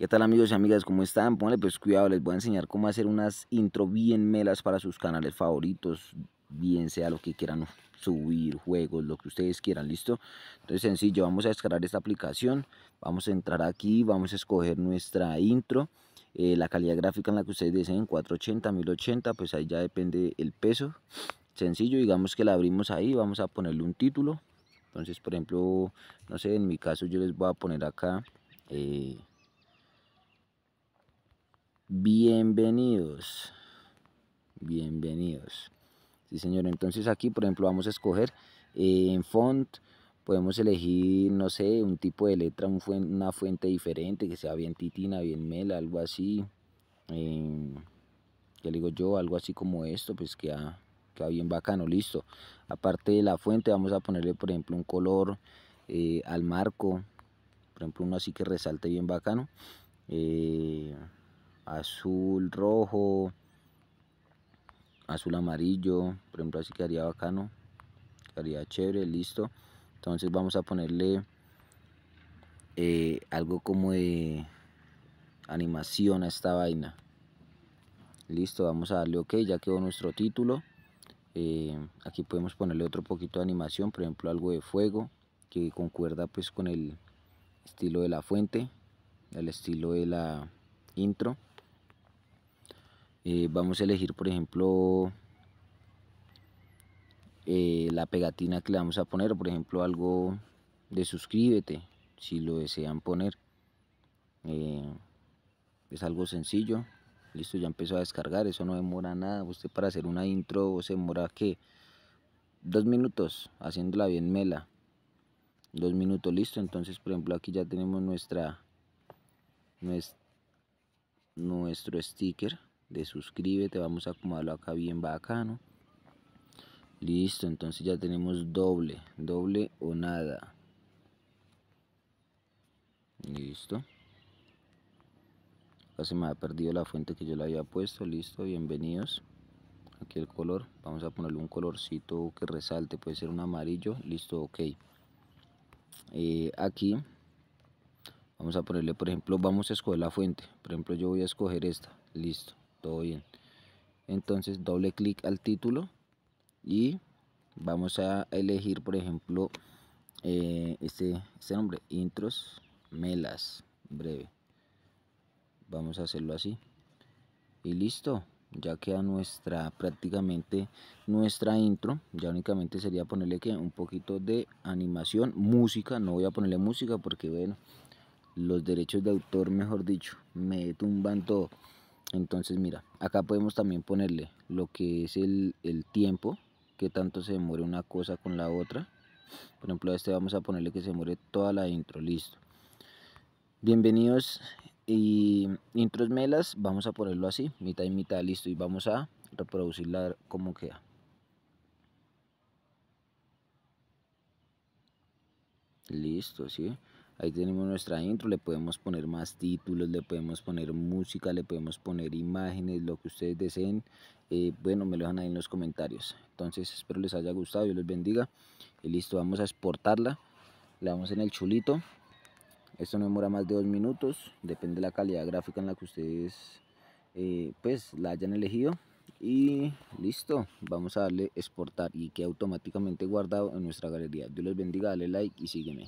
¿Qué tal amigos y amigas? ¿Cómo están? Pónganle pues cuidado, les voy a enseñar cómo hacer unas intro bien melas para sus canales favoritos, bien sea lo que quieran subir, juegos, lo que ustedes quieran, ¿listo? Entonces sencillo, vamos a descargar esta aplicación, vamos a entrar aquí, vamos a escoger nuestra intro, eh, la calidad gráfica en la que ustedes deseen, 480, 1080, pues ahí ya depende el peso, sencillo, digamos que la abrimos ahí, vamos a ponerle un título, entonces por ejemplo, no sé, en mi caso yo les voy a poner acá... Eh, Bienvenidos. Bienvenidos. Sí, señor. Entonces aquí, por ejemplo, vamos a escoger en eh, font. Podemos elegir, no sé, un tipo de letra, un una fuente diferente, que sea bien titina, bien mela, algo así. Eh, digo yo? Algo así como esto, pues queda, queda bien bacano, listo. Aparte de la fuente, vamos a ponerle, por ejemplo, un color eh, al marco. Por ejemplo, uno así que resalte bien bacano. Eh, azul rojo, azul amarillo, por ejemplo así quedaría bacano, quedaría chévere, listo. Entonces vamos a ponerle eh, algo como de animación a esta vaina. Listo, vamos a darle ok, ya quedó nuestro título. Eh, aquí podemos ponerle otro poquito de animación, por ejemplo algo de fuego, que concuerda pues con el estilo de la fuente, el estilo de la intro. Eh, vamos a elegir, por ejemplo, eh, la pegatina que le vamos a poner, por ejemplo, algo de suscríbete, si lo desean poner. Eh, es algo sencillo. Listo, ya empezó a descargar, eso no demora nada. Usted para hacer una intro se demora que dos minutos haciéndola bien mela. Dos minutos, listo. Entonces, por ejemplo, aquí ya tenemos nuestra nuestro sticker de suscríbete, vamos a acomodarlo acá bien bacano. Listo, entonces ya tenemos doble, doble o nada. Listo. casi me ha perdido la fuente que yo le había puesto, listo, bienvenidos. Aquí el color, vamos a ponerle un colorcito que resalte, puede ser un amarillo, listo, ok. Eh, aquí vamos a ponerle, por ejemplo, vamos a escoger la fuente. Por ejemplo, yo voy a escoger esta, listo todo bien entonces doble clic al título y vamos a elegir por ejemplo eh, este, este nombre intros melas breve vamos a hacerlo así y listo ya queda nuestra prácticamente nuestra intro ya únicamente sería ponerle que un poquito de animación música no voy a ponerle música porque bueno los derechos de autor mejor dicho me tumban todo entonces mira acá podemos también ponerle lo que es el, tiempo que tanto se demore una cosa con la otra por ejemplo a este vamos a ponerle que se demore toda la intro listo bienvenidos y intros melas vamos a ponerlo así mitad y mitad listo y vamos a reproducirla como queda listo sí Ahí tenemos nuestra intro, le podemos poner más títulos, le podemos poner música, le podemos poner imágenes, lo que ustedes deseen. Eh, bueno, me lo dejan ahí en los comentarios. Entonces, espero les haya gustado, Dios los bendiga. Y listo, vamos a exportarla. Le damos en el chulito. Esto no demora más de dos minutos, depende de la calidad gráfica en la que ustedes eh, pues la hayan elegido y listo vamos a darle exportar y queda automáticamente guardado en nuestra galería Dios los bendiga dale like y sígueme